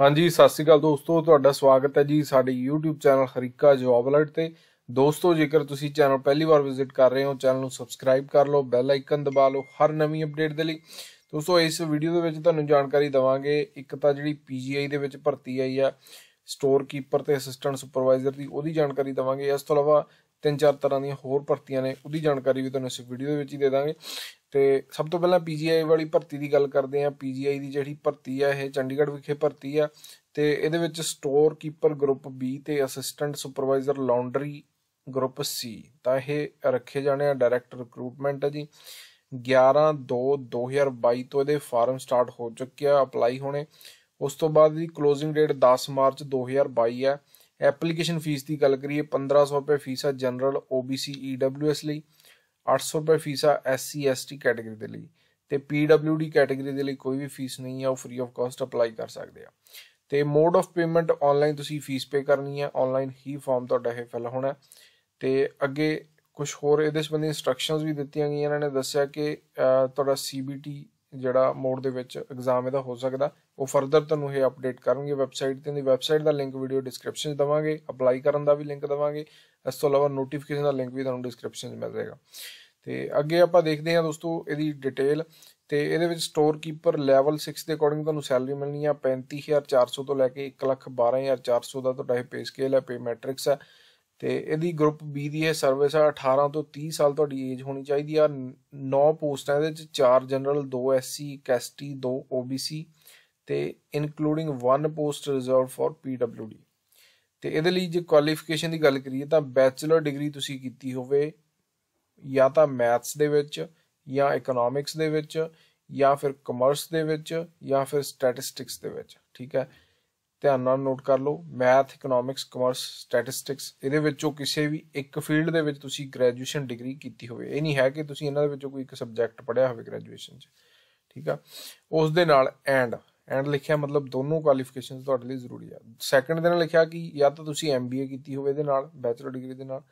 ਹਾਂਜੀ ਸਤਿ ਸ੍ਰੀ ਅਕਾਲ ਦੋਸਤੋ ਤੁਹਾਡਾ ਸਵਾਗਤ ਹੈ ਜੀ ਸਾਡੇ YouTube ਚੈਨਲ ਹਰੀਕਾ ਜਵਾਬ ਅਲਰਟ ਤੇ ਦੋਸਤੋ ਜੇਕਰ ਤੁਸੀਂ ਚੈਨਲ ਪਹਿਲੀ ਵਾਰ ਵਿਜ਼ਿਟ ਕਰ ਰਹੇ ਹੋ ਚੈਨਲ ਨੂੰ ਸਬਸਕ੍ਰਾਈਬ ਕਰ ਲਓ ਬੈਲ ਆਈਕਨ ਦਬਾ ਲਓ ਹਰ ਨਵੀਂ ਅਪਡੇਟ ਦੇ ਲਈ ਦੋਸਤੋ ਇਸ ਵੀਡੀਓ ਦੇ ਵਿੱਚ ਤੁਹਾਨੂੰ ਜਾਣਕਾਰੀ ਦਵਾਂਗੇ ਇੱਕ ਤਾਂ ਜਿਹੜੀ PGI ਦੇ ਵਿੱਚ ਭਰਤੀ ਆਈ ਆ ਸਟੋਰ ਕੀਪਰ ਤੇ ਅਸਿਸਟੈਂਟ ਸੁਪਰਵਾਈਜ਼ਰ ਦੀ ਉਹਦੀ ਜਾਣਕਾਰੀ ਦਵਾਂਗੇ ਇਸ ਤੋਂ ਇਲਾਵਾ ਤਿੰਨ ਚਾਰ ਤਰ੍ਹਾਂ ਦੀਆਂ ਹੋਰ ਭਰਤੀਆਂ ਨੇ ਉਹਦੀ ਜਾਣਕਾਰੀ ਵੀ ਤੁਹਾਨੂੰ ਇਸ ਵੀਡੀਓ ਦੇ ਵਿੱਚ ਹੀ ਦੇ ਦਾਂਗੇ ਤੇ ਸਭ ਤੋਂ ਪਹਿਲਾਂ ਪੀਜੀਆਈ ਵਾਲੀ ਭਰਤੀ ਦੀ ਗੱਲ ਕਰਦੇ ਹਾਂ ਪੀਜੀਆਈ ਦੀ ਜਿਹੜੀ ਭਰਤੀ ਆ ਇਹ ਚੰਡੀਗੜ੍ਹ ਵਿਖੇ ਭਰਤੀ ਆ ਤੇ ਇਹਦੇ ਵਿੱਚ ਸਟੋਰ ਕੀਪਰ ਗਰੁੱਪ B ਤੇ assistant supervisor laundry group C ਤਾਂ ਇਹ ਰੱਖੇ ਜਾਣੇ ਆ ਡਾਇਰੈਕਟ ਰਿਕਰੂਟਮੈਂਟ ਹੈ ਜੀ 11 2 2022 ਤੋਂ ਇਹਦੇ ਫਾਰਮ ਸਟਾਰਟ ਹੋ ਚੁੱਕਿਆ ਅਪਲਾਈ ਹੋਣੇ ਉਸ ਤੋਂ ਬਾਅਦ ਦੀ ਕਲੋਜ਼ਿੰਗ ਡੇਟ 10 ਮਾਰਚ 2022 ਹੈ ਐਪਲੀਕੇਸ਼ਨ ਫੀਸ ਦੀ ਗੱਲ ਕਰੀਏ 1500 ਰੁਪਏ ਫੀਸ ਆ ਜਨਰਲ OBC EWS ਲਈ 800 ਰੁਪਏ ਫੀਸ ਆ ਐਸਸੀ ਐਸਟੀ ਕੈਟਾਗਰੀ ਦੇ ਲਈ ਤੇ ਪੀਡਬਲਯੂਡੀ ਕੈਟਾਗਰੀ ਦੇ ਲਈ ਕੋਈ ਵੀ ਫੀਸ ਨਹੀਂ ਆ ਉਹ ਫ੍ਰੀ ਆਫ ਕਾਸਟ ਅਪਲਾਈ ਕਰ ਸਕਦੇ ਆ ਤੇ ਮੋਡ ਆਫ ਪੇਮੈਂਟ ਆਨਲਾਈਨ ਤੁਸੀਂ ਫੀਸ ਪੇ ਕਰਨੀ ਹੈ ਆਨਲਾਈਨ ਹੀ ਫਾਰਮ ਤੁਹਾਡਾ ਇਹ ਫਿਲ ਹੋਣਾ ਤੇ ਅੱਗੇ ਕੁਝ ਹੋਰ ਇਹਦੇ ਸੰਬੰਧੀ ਇਨਸਟਰਕਸ਼ਨਸ ਵੀ ਦਿੱਤੀਆਂ ਗਈਆਂ ਇਹਨਾਂ ਨੇ ਦੱਸਿਆ ਕਿ ਤੁਹਾਡਾ ਸੀਬੀਟੀ ਜਿਹੜਾ ਮੋਡ ਦੇ ਵਿੱਚ ਐਗਜ਼ਾਮ ਇਹਦਾ ਹੋ ਸਕਦਾ ਉਹ ਫਰਦਰ ਤੁਹਾਨੂੰ ਇਹ ਅਪਡੇਟ ਕਰਨਗੇ ਵੈਬਸਾਈਟ ਤੇ ਦੀ ਵੈਬਸਾਈਟ ਦਾ ਲਿੰਕ ਵੀਡੀਓ ਡਿਸਕ੍ਰਿਪਸ਼ਨ 'ਚ ਦਵਾਂਗੇ ਅਪਲਾਈ ਕਰਨ ਦਾ ਵੀ ਲਿੰਕ ਦਵਾਂਗੇ ਇਸ ਤੋਂ ਇਲਾਵਾ ਨੋਟੀਫਿਕੇਸ਼ਨ ਦਾ ਲਿੰਕ ਵੀ ਤੁਹਾਨੂੰ ਡਿਸਕ੍ਰਿਪਸ਼ਨ 'ਚ ਮਿਲ ਜਾਏਗਾ ਤੇ ਅੱਗੇ ਆਪਾਂ ਦੇਖਦੇ ਹਾਂ ਦੋਸਤੋ ਇਹਦੀ ਡਿਟੇਲ ਤੇ ਇਹਦੇ ਵਿੱਚ ਸਟੋਰ ਕੀਪਰ ਲੈਵਲ 6 ਦੇ ਅਕੋਰਡਿੰਗ ਤੁਹਾਨੂੰ ਸੈਲਰੀ ਮਿਲਣੀ ਆ 35400 ਤੋਂ ਲੈ ਕੇ 112400 ਦਾ ਤੁਹਾਡਾ ਇਹ ਪੇ ਸਕੇਲ ਹੈ ਪੇ ਮੈਟ੍ਰਿਕਸ ਹੈ ਤੇ ਇਹਦੀ ਗਰੁੱਪ B ਦੀ ਇਹ ਸਰਵਿਸ ਆ 18 ਤੋਂ 30 ਸਾਲ ਤੁਹਾਡੀ ਏਜ ਹੋਣੀ ਚਾਹੀਦੀ ਆ 9 ਪੋਸਟਾਂ ਇਹਦੇ ਵਿੱਚ 4 ਜਨਰਲ 2 ਐਸਸੀ ਇੱਕ ਐਸਟੀ 2 OBC ਤੇ including 1 post reserved for PWD ਤੇ ਇਹਦੇ ਲਈ ਜੇ ਕੁਆਲੀਫਿਕੇਸ਼ਨ ਦੀ ਗੱਲ ਕਰੀਏ ਤਾਂ ਬੈਚਲਰ ਡਿਗਰੀ ਤੁਸੀਂ ਕੀਤੀ ਹੋਵੇ ਜਾਂ ਤਾਂ ਮੈਥਸ ਦੇ ਵਿੱਚ ਜਾਂ ਇਕਨੋਮਿਕਸ ਦੇ ਵਿੱਚ ਜਾਂ ਫਿਰ ਕਮਰਸ ਦੇ ਵਿੱਚ ਜਾਂ ਫਿਰ ਸਟੈਟਿਸਟਿਕਸ ਦੇ ਵਿੱਚ ਠੀਕ ਹੈ ਧਿਆਨ ਨਾਲ ਨੋਟ ਕਰ ਲਓ ਮੈਥ ਇਕਨੋਮਿਕਸ ਕਮਰਸ ਸਟੈਟਿਸਟਿਕਸ ਇਹਦੇ ਵਿੱਚੋਂ ਕਿਸੇ ਵੀ ਇੱਕ ਫੀਲਡ ਦੇ ਵਿੱਚ ਤੁਸੀਂ ਗ੍ਰੈਜੂਏਸ਼ਨ ਡਿਗਰੀ ਕੀਤੀ ਹੋਵੇ ਇਹ ਨਹੀਂ ਹੈ ਕਿ ਤੁਸੀਂ ਇਹਨਾਂ ਦੇ ਵਿੱਚੋਂ ਕੋਈ ਇੱਕ ਸਬਜੈਕਟ ਪੜ੍ਹਿਆ ਹੋਵੇ ਗ੍ਰੈਜੂਏਸ਼ਨ 'ਚ ਠੀਕ ਆ ਉਸ ਦੇ ਨਾਲ ਐਂਡ ਐਂਡ ਲਿਖਿਆ ਮਤਲਬ ਦੋਨੋਂ ਕੁਆਲੀਫਿਕੇਸ਼ਨਸ ਤੁਹਾਡੇ ਲਈ ਜ਼ਰੂਰੀ ਆ ਸੈਕੰਡ ਦੇ ਨਾਲ ਲਿਖਿਆ ਕਿ ਜਾਂ ਤਾਂ ਤੁਸੀਂ ਐਮਬੀਏ ਕੀਤੀ ਹੋਵੇ ਇਹਦੇ ਨਾਲ ਬੈਚਲਰ ਡਿਗਰੀ ਦੇ ਨਾਲ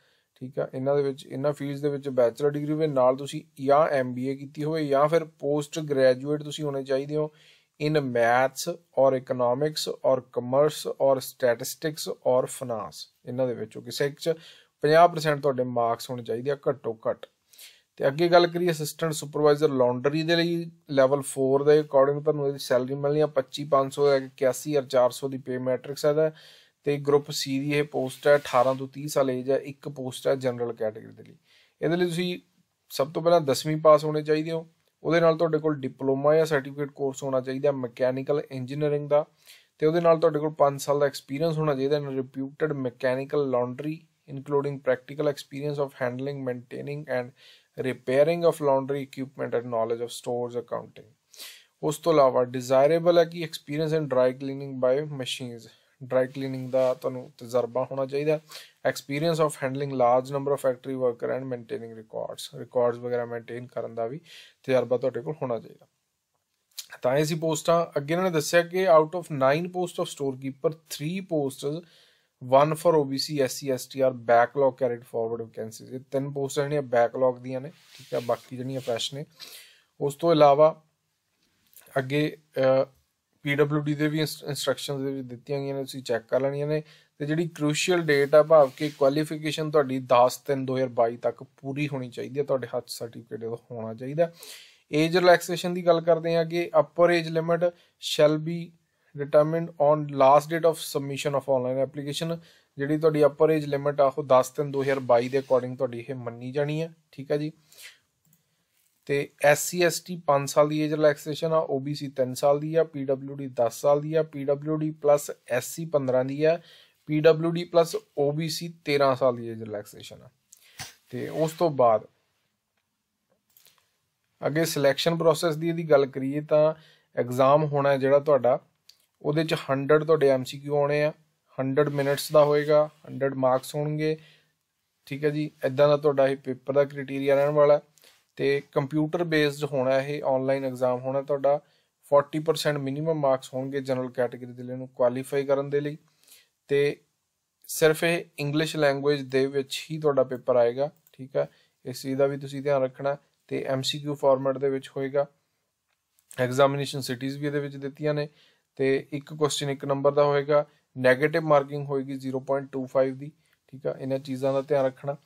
ਠੀਕ ਆ ਇਹਨਾਂ ਦੇ ਵਿੱਚ ਇਹਨਾਂ ਫੀਲਡਸ ਦੇ ਵਿੱਚ ਬੈਚਲਰ ਡਿਗਰੀ ਦੇ ਨਾਲ ਤੁਸੀਂ ਜਾਂ ਐਮਬੀਏ ਕੀਤੀ ਹੋਵੇ ਜਾਂ ਫਿਰ ਪੋਸਟ ਗ੍ਰੈਜੂਏਟ ਤੁਸੀਂ ਹੋਣੇ ਚਾਹੀਦੇ ਹੋ इन ਮੈਥਸ ਔਰ ਇਕਨੋਮਿਕਸ ਔਰ ਕਮਰਸ ਔਰ ਸਟੈਟਿਸਟਿਕਸ ਔਰ ਫਾਈਨਾਂਸ ਇਹਨਾਂ ਦੇ ਵਿੱਚੋਂ ਕਿਸੇ ਇੱਕ ਚ 50% ਤੁਹਾਡੇ ਮਾਰਕਸ ਹੋਣੇ ਚਾਹੀਦੇ ਆ ਘੱਟੋ ਘੱਟ ਤੇ ਅੱਗੇ ਗੱਲ ਕਰੀਏ ਅਸਿਸਟੈਂਟ ਸੁਪਰਵਾਈਜ਼ਰ ਲੌਂਡਰੀ ਦੇ ਲਈ ਲੈਵਲ 4 ਦੇ ਅਕੋਰਡਿੰਗ ਤੁਹਾਨੂੰ ਇਹਦੀ ਸੈਲਰੀ ਮਿਲਣੀ ਆ 25500 ਹੈ 81400 ਦੀ ਪੇ ਮੈਟ੍ਰਿਕਸ ਹੈ ਤੇ ਗਰੁੱਪ ਸੀ ਦੀ ਇਹ ਪੋਸਟ ਹੈ 18 ਤੋਂ 30 ਸਾਲ ਏਜ ਹੈ ਇੱਕ ਪੋਸਟ ਹੈ ਜਨਰਲ ਕੈਟਾਗਰੀ ਦੇ ਲਈ ਇਹਦੇ ਲਈ ਤੁਸੀਂ ਸਭ ਤੋਂ ਪਹਿਲਾਂ 10ਵੀਂ ਪਾਸ ਹੋਣੇ ਚਾਹੀਦੇ ਹੋ ਉਹਦੇ ਨਾਲ ਤੁਹਾਡੇ ਕੋਲ ਡਿਪਲੋਮਾ ਜਾਂ ਸਰਟੀਫਿਕੇਟ ਕੋਰਸ ਹੋਣਾ ਚਾਹੀਦਾ ਮਕੈਨੀਕਲ ਇੰਜੀਨੀਅਰਿੰਗ ਦਾ ਤੇ ਉਹਦੇ ਨਾਲ ਤੁਹਾਡੇ ਕੋਲ 5 ਸਾਲ ਦਾ ਐਕਸਪੀਰੀਅੰਸ ਹੋਣਾ ਚਾਹੀਦਾ in reputed mechanical laundry including practical experience of handling maintaining and repairing of laundry equipment and knowledge of stores accounting ਉਸ ਤੋਂ ਇਲਾਵਾ ਡਿਜ਼ਾਇਰੇਬਲ ਹੈ ਕਿ experience in dry cleaning by machines dry cleaning ਦਾ ਤੁਹਾਨੂੰ ਤਜਰਬਾ ਹੋਣਾ ਚਾਹੀਦਾ experience of handling large number of factory worker and maintaining records records ਵਗੈਰਾ ਮੇਨਟੇਨ ਕਰਨ ਦਾ ਵੀ ਤਜਰਬਾ ਤੁਹਾਡੇ ਕੋਲ ਹੋਣਾ ਚਾਹੀਦਾ ਤਾਂ ਇਹ ਸੀ ਪੋਸਟਾਂ ਅੱਗੇ ਇਹਨਾਂ ਨੇ ਦੱਸਿਆ ਕਿ out of 9 post of store keeper 3 posts one for OBC SC STR backlog carried forward vacancies ਇਹ ਤਿੰਨ ਪੋਸਟਾਂ ਜਿਹੜੀਆਂ ਬੈਕਲੌਗ ਦੀਆਂ ਨੇ ਠੀਕ ਹੈ ਬਾਕੀ ਜਿਹੜੀਆਂ ਫਰੈਸ਼ ਨੇ ਉਸ ਤੋਂ ਇਲਾਵਾ ਅੱਗੇ ਪੀਡਬਲਯੂਡੀ ਦੇ ਵੀ ਇਨਸਟਰਕਸ਼ਨਸ ਦੇ ਵਿੱਚ ਦਿੱਤੀਆਂ ਗਈਆਂ ਨੇ ਤੁਸੀਂ ਚੈੱਕ ਕਰ ਲੈਣੀਆਂ ਨੇ ਤੇ ਜਿਹੜੀ ਕ੍ਰੂਸ਼ੀਅਲ ਡੇਟ ਆ ਭਾਵ ਕਿ ਕੁਆਲੀਫਿਕੇਸ਼ਨ ਤੁਹਾਡੀ 10 3 2022 ਤੱਕ ਪੂਰੀ ਹੋਣੀ ਚਾਹੀਦੀ ਹੈ ਤੁਹਾਡੇ ਹੱਥ ਸਰਟੀਫਿਕੇਟ ਹੋਣਾ ਚਾਹੀਦਾ ਏਜ ਰਿਲੈਕਸੇਸ਼ਨ ਦੀ ਗੱਲ ਕਰਦੇ ਹਾਂ ਕਿ upper age limit shall be determined on last date of submission of online application ਜਿਹੜੀ ਤੁਹਾਡੀ ਅਪਰ ਏਜ ਲਿਮਿਟ ਆ ਉਹ 10 3 2022 ਦੇ ਅਕੋਰਡਿੰਗ ਤੁਹਾਡੀ ਇਹ ਮੰਨੀ ਜਾਣੀ ਹੈ ਠੀਕ ਹੈ ਜੀ ਤੇ ਐਸਸੀ ਐਸਟੀ 5 ਸਾਲ ਦੀ ਏਜ ਰਿਲੈਕਸੇਸ਼ਨ ਆ ਓਬੀਸੀ 3 ਸਾਲ ਦੀ ਆ ਪੀਡਬਲਯੂਡੀ 10 ਸਾਲ ਦੀ ਆ ਪੀਡਬਲਯੂਡੀ ਪਲੱਸ ਐਸਸੀ 15 ਦੀ ਆ ਪੀਡਬਲਯੂਡੀ ਪਲੱਸ ਓਬੀਸੀ 13 ਸਾਲ ਦੀ ਏਜ ਰਿਲੈਕਸੇਸ਼ਨ ਆ ਤੇ ਉਸ ਤੋਂ ਬਾਅਦ ਅੱਗੇ ਸਿਲੈਕਸ਼ਨ ਪ੍ਰੋਸੈਸ ਦੀ ਇਹਦੀ ਗੱਲ ਕਰੀਏ ਤਾਂ ਐਗਜ਼ਾਮ ਹੋਣਾ ਜਿਹੜਾ ਤੁਹਾਡਾ ਉਹਦੇ ਚ 100 ਤੁਹਾਡੇ ਐਮਸੀਕਿਊ ਆਉਣੇ ਆ 100 ਮਿੰਟਸ ਦਾ ਹੋਏਗਾ 100 ਮਾਰਕਸ ਹੋਣਗੇ ਠੀਕ ਹੈ ਜੀ ਇਦਾਂ ਦਾ ਤੁਹਾਡਾ ਇਹ ਪੇਪਰ ਦਾ ਕ੍ਰਾਈਟੇਰੀਆ ਰਹਿਣ ਵਾਲਾ ਹੈ ਤੇ ਕੰਪਿਊਟਰ ਬੇਸਡ ਹੋਣਾ ਇਹ ਆਨਲਾਈਨ ਐਗਜ਼ਾਮ ਹੋਣਾ ਤੁਹਾਡਾ 40% ਮਿਨੀਮਮ ਮਾਰਕਸ ਹੋਣਗੇ ਜਨਰਲ ਕੈਟਾਗਰੀ ਦੇ ਲਈ ਨੂੰ ਕੁਆਲੀਫਾਈ ਕਰਨ ਦੇ ਲਈ ਤੇ ਸਿਰਫ ਇਹ ਇੰਗਲਿਸ਼ ਲੈਂਗੁਏਜ ਦੇ ਵਿੱਚ ਹੀ ਤੁਹਾਡਾ ਪੇਪਰ ਆਏਗਾ ਠੀਕ ਹੈ ਇਸ ਚੀਜ਼ ਦਾ ਵੀ ਤੁਸੀਂ ਧਿਆਨ ਰੱਖਣਾ ਤੇ ਐਮਸੀਕਿਊ ਫਾਰਮੈਟ ਦੇ ਵਿੱਚ ਹੋਏਗਾ ਐਗਜ਼ਾਮੀਨੇਸ਼ਨ ਸਿਟੀਜ਼ ਵੀ ਇਹਦੇ ਵਿੱਚ ਦਿੱਤੀਆਂ ਨੇ ਤੇ ਇੱਕ ਕੁਐਸਚਨ ਇੱਕ ਨੰਬਰ ਦਾ ਹੋਏਗਾ 네ਗੇਟਿਵ ਮਾਰਕਿੰਗ ਹੋਏਗੀ 0.25 ਦੀ ਠੀਕ ਆ ਇਹਨਾਂ ਚੀਜ਼ਾਂ ਦਾ ਧਿਆਨ ਰੱਖਣਾ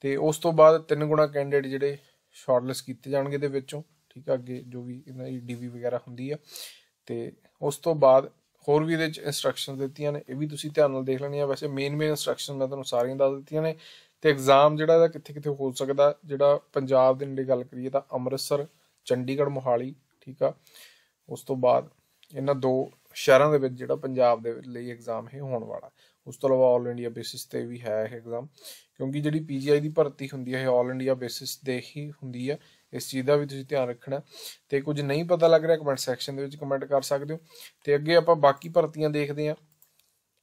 ਤੇ ਉਸ ਤੋਂ ਬਾਅਦ ਤਿੰਨ ਗੁਣਾ ਕੈਂਡੀਡੇਟ ਜਿਹੜੇ ਸ਼ਾਰਟਲਿਸਟ ਕੀਤੇ ਜਾਣਗੇ ਦੇ ਵਿੱਚੋਂ ਠੀਕ ਆ ਅੱਗੇ ਜੋ ਵੀ ਇਹਨਾਂ ਦੀ ਡੀਵੀ ਵਗੈਰਾ ਹੁੰਦੀ ਆ ਤੇ ਉਸ ਤੋਂ ਬਾਅਦ ਹੋਰ ਵੀ ਇਹਦੇ ਵਿੱਚ ਇਨਸਟਰਕਸ਼ਨਸ ਦਿੱਤੀਆਂ ਨੇ ਇਹ ਵੀ ਤੁਸੀਂ ਧਿਆਨ ਨਾਲ ਦੇਖ ਲੈਣੀਆਂ ਵੈਸੇ ਮੇਨ ਮੇਨ ਇਨਸਟਰਕਸ਼ਨ ਮੈਂ ਤੁਹਾਨੂੰ ਸਾਰੀਆਂ ਦੱਸ ਦਿੱਤੀਆਂ ਨੇ ਤੇ ਐਗਜ਼ਾਮ ਜਿਹੜਾ ਇਹਦਾ ਕਿੱਥੇ ਕਿੱਥੇ ਹੋ ਸਕਦਾ ਜਿਹੜਾ ਪੰਜਾਬ ਦੇ ਨੇੜੇ ਗੱਲ ਕਰੀਏ ਤਾਂ ਅੰਮ੍ਰਿਤਸਰ ਚੰਡੀਗੜ੍ਹ ਮੋਹਾਲੀ ਠੀਕ ਆ ਉਸ ਤੋਂ ਬਾਅਦ ਇਹਨਾਂ ਦੋ ਸ਼ਹਿਰਾਂ ਦੇ ਵਿੱਚ ਜਿਹੜਾ ਪੰਜਾਬ ਦੇ ਲਈ ਐਗਜ਼ਾਮ ਇਹ ਹੋਣ ਵਾਲਾ ਉਸ ਤੋਂ ਇਲਾਵਾ 올 ਇੰਡੀਆ ਬੇਸਿਸ ਤੇ ਵੀ ਹੈ ਇਹ ਐਗਜ਼ਾਮ ਕਿਉਂਕਿ ਜਿਹੜੀ ਪੀਜੀਆਈ ਦੀ ਭਰਤੀ ਹੁੰਦੀ ਹੈ ਇਹ 올 ਇੰਡੀਆ ਬੇਸਿਸ ਤੇ ਹੀ ਹੁੰਦੀ ਹੈ ਇਸ ਚੀਜ਼ ਦਾ ਵੀ ਤੁਸੀਂ ਧਿਆਨ ਰੱਖਣਾ ਤੇ ਕੁਝ ਨਹੀਂ ਪਤਾ ਲੱਗ ਰਿਹਾ ਕਮੈਂਟ ਸੈਕਸ਼ਨ ਦੇ ਵਿੱਚ ਕਮੈਂਟ ਕਰ ਸਕਦੇ ਹੋ ਤੇ ਅੱਗੇ ਆਪਾਂ ਬਾਕੀ ਭਰਤੀਆਂ ਦੇਖਦੇ ਹਾਂ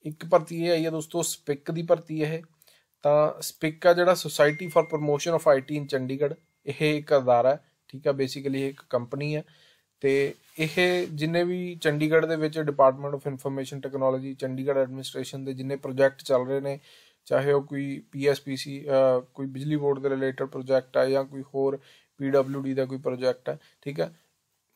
ਇੱਕ ਭਰਤੀ ਇਹ ਆਈ ਹੈ ਦੋਸਤੋ ਸਪਿਕ ਦੀ ਭਰਤੀ ਇਹ ਤਾਂ ਸਪਿਕ ਆ ਜਿਹੜਾ society for promotion of IT in Chandigarh ਇਹ ਇੱਕ ਅਦਾਰਾ ਹੈ ਠੀਕ ਆ ਬੇਸਿਕਲੀ ਇੱਕ ਕੰਪਨੀ ਹੈ ਤੇ ਇਹ ਜਿੰਨੇ ਵੀ ਚੰਡੀਗੜ੍ਹ ਦੇ ਵਿੱਚ department of information technology Chandigarh administration ਦੇ ਜਿੰਨੇ ਪ੍ਰੋਜੈਕਟ ਚੱਲ ਰਹੇ ਨੇ ਚਾਹੇ ਉਹ ਕੋਈ ਪੀਐਸਪੀਸੀ ਕੋਈ ਬਿਜਲੀ ਬੋਰਡ ਦੇ ਰਿਲੇਟਡ ਪ੍ਰੋਜੈਕਟ ਆ ਜਾਂ ਕੋਈ ਹੋਰ ਪੀਡਬਲਯੂਡੀ ਦਾ ਕੋਈ ਪ੍ਰੋਜੈਕਟ ਹੈ ਠੀਕ ਹੈ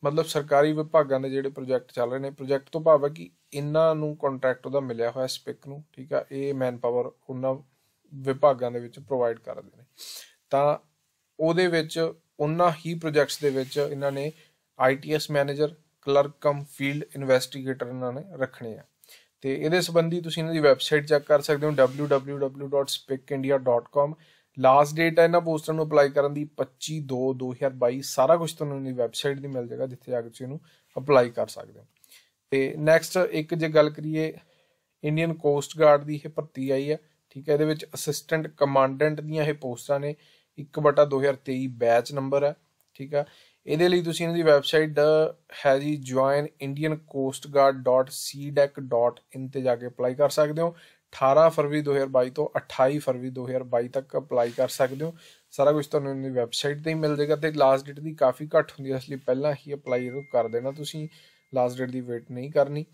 ਮਤਲਬ ਸਰਕਾਰੀ ਵਿਭਾਗਾਂ ਦੇ ਜਿਹੜੇ ਪ੍ਰੋਜੈਕਟ ਚੱਲ ਰਹੇ ਨੇ ਪ੍ਰੋਜੈਕਟ ਤੋਂ ਭਾਵ ਹੈ ਕਿ ਇਹਨਾਂ ਨੂੰ ਕੰਟਰੈਕਟ ਉਹਦਾ ਮਿਲਿਆ ਹੋਇਆ ਸਪਿਕ ਨੂੰ ਠੀਕ ਆ ਇਹ ਮੈਨ ਪਾਵਰ ਉਹਨਾਂ ਵਿਭਾਗਾਂ ਦੇ ਵਿੱਚ ਪ੍ਰੋਵਾਈਡ ਕਰਦੇ ਨੇ ਤਾਂ ਉਹਦੇ ਵਿੱਚ ਉਹਨਾਂ ਹੀ ਪ੍ਰੋਜੈਕਟਸ ਦੇ ਵਿੱਚ ਇਹਨਾਂ ਨੇ ITS manager clerk cum field investigator ਇਹਨਾਂ ਨੇ ਰੱਖਣੇ ਆ ਤੇ ਇਹਦੇ ਸੰਬੰਧੀ ਤੁਸੀਂ ਇਹਨਾਂ ਦੀ ਵੈਬਸਾਈਟ ਚੈੱਕ ਕਰ ਸਕਦੇ ਹੋ www.spicindia.com ਲਾਸਟ ਡੇਟ ਹੈ ਇਹਨਾਂ ਪੋਸਟਾਂ ਨੂੰ ਅਪਲਾਈ ਕਰਨ ਦੀ 25 2 2022 ਸਾਰਾ ਕੁਝ ਤੁਹਾਨੂੰ ਇਹਨਾਂ ਦੀ ਵੈਬਸਾਈਟ ਦੀ ਮਿਲ ਜਾਏਗਾ ਜਿੱਥੇ ਜਾ ਕੇ ਤੁਸੀਂ ਇਹਨੂੰ ਅਪਲਾਈ ਕਰ ਸਕਦੇ ਹੋ ਤੇ ਨੈਕਸਟ ਇੱਕ ਜੇ ਗੱਲ ਕਰੀਏ ਇੰਡੀਅਨ ਕੋਸਟ ਗਾਰਡ ਦੀ ਇਹ ਭਰਤੀ ਆਈ ਹੈ ਠੀਕ ਹੈ ਇਹਦੇ ਵਿੱਚ ਅਸਿਸਟੈਂਟ ਕਮਾਂਡੈਂਟ ਦੀਆਂ ਇਹ ਪੋਸਟਾਂ ਨੇ 1/2023 ਬੈਚ ਨੰਬਰ ਹੈ ਠੀਕ ਹੈ ਇਹਦੇ ਲਈ ਤੁਸੀਂ ਇਹਨਾਂ ਦੀ ਵੈਬਸਾਈਟ ਹੈ ਜੀ joinindiancoastguard.cdec.in ਤੇ ਜਾ ਕੇ ਅਪਲਾਈ ਕਰ ਸਕਦੇ ਹੋ 18 ਫਰਵਰੀ 2022 ਤੋਂ 28 ਫਰਵਰੀ 2022 ਤੱਕ ਅਪਲਾਈ ਕਰ ਸਕਦੇ ਹੋ ਸਾਰਾ ਕੁਝ ਤੁਹਾਨੂੰ ਇਹਨਾਂ ਦੀ ਵੈਬਸਾਈਟ ਤੇ ਹੀ ਮਿਲ ਜਾਏਗਾ ਤੇ ਲਾਸਟ ਡੇਟ ਦੀ ਕਾਫੀ ਘੱਟ ਹੁੰਦੀ ਹੈ ਇਸ ਲਈ ਪਹਿਲਾਂ ਹੀ ਅਪਲਾਈ ਕਰ ਦੇਣਾ ਤੁਸੀਂ ਲਾਸਟ ਡੇਟ ਦੀ ਵੇਟ ਨਹੀਂ ਕਰਨੀ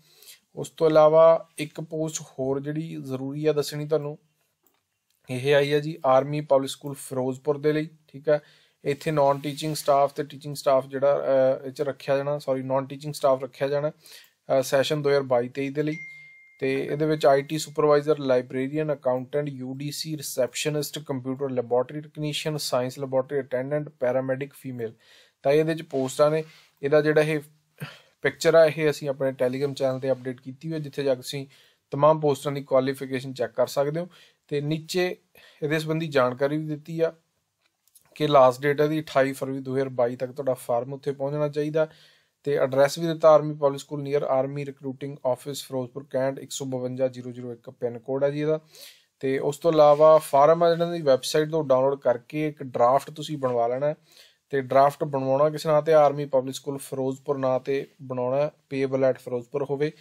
ਉਸ ਤੋਂ ਇਲਾਵਾ ਇੱਕ ਪੋਸਟ ਹੋਰ ਜਿਹੜੀ ਜ਼ਰੂਰੀ ਹੈ ਦੱਸਣੀ ਤੁਹਾਨੂੰ ਇਹ ਆਈ ਹੈ ਜੀ ਆਰਮੀ ਪਬਲਿਕ ਸਕੂਲ ਫਿਰੋਜ਼ਪੁਰ ਦੇ ਲਈ ਠੀਕ ਹੈ ਇੱਥੇ ਨਾਨ ਟੀਚਿੰਗ ਸਟਾਫ ਤੇ ਟੀਚਿੰਗ ਸਟਾਫ ਜਿਹੜਾ ਇਹ ਚ ਰੱਖਿਆ ਜਾਣਾ ਸੌਰੀ ਨਾਨ ਟੀਚਿੰਗ ਸਟਾਫ ਰੱਖਿਆ ਜਾਣਾ ਸੈਸ਼ਨ 2022-23 ਦੇ ਲਈ ਤੇ ਇਹਦੇ ਵਿੱਚ IT supervisor librarian accountant UDC receptionist computer laboratory technician science laboratory attendant paramedic female ਤਾਂ ਇਹਦੇ ਵਿੱਚ ਪੋਸਟਾਂ ਨੇ ਇਹਦਾ ਜਿਹੜਾ ਇਹ ਪਿਕਚਰ ਆ ਇਹ ਅਸੀਂ ਆਪਣੇ ਟੈਲੀਗ੍ਰਾਮ ਚੈਨਲ ਤੇ ਅਪਡੇਟ ਕੀਤੀ ਹੋਈ ਹੈ ਜਿੱਥੇ ਜਾ ਕੇ ਤੁਸੀਂ तमाम ਪੋਸਟਾਂ ਦੀ ਕੁਆਲੀਫਿਕੇਸ਼ਨ ਚੈੱਕ ਕਰ ਸਕਦੇ ਹੋ ਤੇ ਨੀਚੇ ਇਹਦੇ ਸੰਬੰਧੀ ਜਾਣਕਾਰੀ ਵੀ ਦਿੱਤੀ ਆ ਕਿ ਲਾਸਟ ਡੇਟ ਹੈ ਦੀ 28 ਫਰਵਰੀ 2022 ਤੱਕ ਤੁਹਾਡਾ ਫਾਰਮ ਉੱਥੇ ਪਹੁੰਚਣਾ ਚਾਹੀਦਾ ਤੇ ਐਡਰੈਸ ਵੀ ਦਿੱਤਾ army public school near army recruiting office Ferozepur cantt 152001 pin code ਹੈ ਜੀ ਇਹਦਾ ਤੇ ਉਸ ਤੋਂ ਇਲਾਵਾ ਫਾਰਮ ਹੈ ਜਿਹੜਾ ਦੀ ਵੈਬਸਾਈਟ ਤੋਂ ਡਾਊਨਲੋਡ ਕਰਕੇ ਇੱਕ ਡਰਾਫਟ ਤੁਸੀਂ ਬਣਵਾ ਲੈਣਾ ਤੇ ਡਰਾਫਟ ਬਣਵਾਉਣਾ ਕਿਸ ਨਾਂ ਤੇ ਆਰਮੀ ਪਬਲਿਕ ਸਕੂਲ ਫਿਰੋਜ਼ਪੁਰ ਨਾਂ ਤੇ ਬਣਾਉਣਾ ਪੇਬਲ ਐਟ ਫਿਰੋਜ਼ਪੁਰ ਹੋਵੇ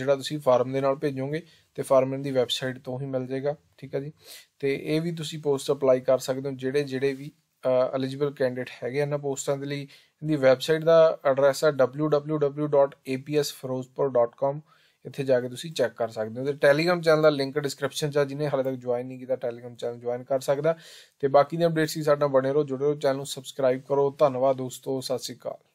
ਜਿਹੜਾ ਤੁਸੀਂ ਫਾਰਮ ਦੇ ਨਾਲ ਭੇਜੋਗੇ ਤੇ ਫਾਰਮ ਦੀ ਵੈਬਸਾਈਟ ਤੋਂ ਹੀ ਮਿਲ ਜਾਏਗਾ ਠੀਕ ਹੈ ਜੀ ਤੇ ਇਹ ਵੀ ਤੁਸੀਂ ਪੋਸਟ ਅਪਲਾਈ ਕਰ ਸਕਦੇ ਹੋ ਜਿਹੜੇ ਜਿਹੜੇ ਵੀ ਐਲੀਜੀਬਲ ਕੈਂਡੀਡੇਟ ਹੈਗੇ ਇਹਨਾਂ ਪੋਸਟਾਂ ਦੇ ਲਈ ਇਹਦੀ ਵੈਬਸਾਈਟ ਦਾ ਐਡਰੈਸ ਹੈ www.apsferozpur.com ਇੱਥੇ ਜਾ ਕੇ ਤੁਸੀਂ ਚੈੱਕ ਕਰ ਸਕਦੇ ਹੋ ਤੇ ਟੈਲੀਗ੍ਰam ਚੈਨਲ ਦਾ ਲਿੰਕ ਡਿਸਕ੍ਰਿਪਸ਼ਨ 'ਚ ਆ ਜਿਹਨੇ ਹਾਲੇ ਤੱਕ ਜੁਆਇਨ ਨਹੀਂ ਕੀਤਾ ਟੈਲੀਗ੍ਰam ਚੈਨਲ ਜੁਆਇਨ ਕਰ ਸਕਦਾ ਤੇ ਬਾਕੀ ਦੀਆਂ ਅਪਡੇਟਸ ਵੀ ਸਾਡੇ ਨਾਲ ਬਣੇ ਰਹੋ ਜੁੜੇ ਰਹੋ ਚੈਨਲ ਨੂੰ ਸਬਸਕ੍ਰਾਈਬ ਕਰੋ ਧੰਨਵਾਦ ਦੋਸਤੋ ਸਤਿ ਸ਼੍ਰੀ ਅਕਾਲ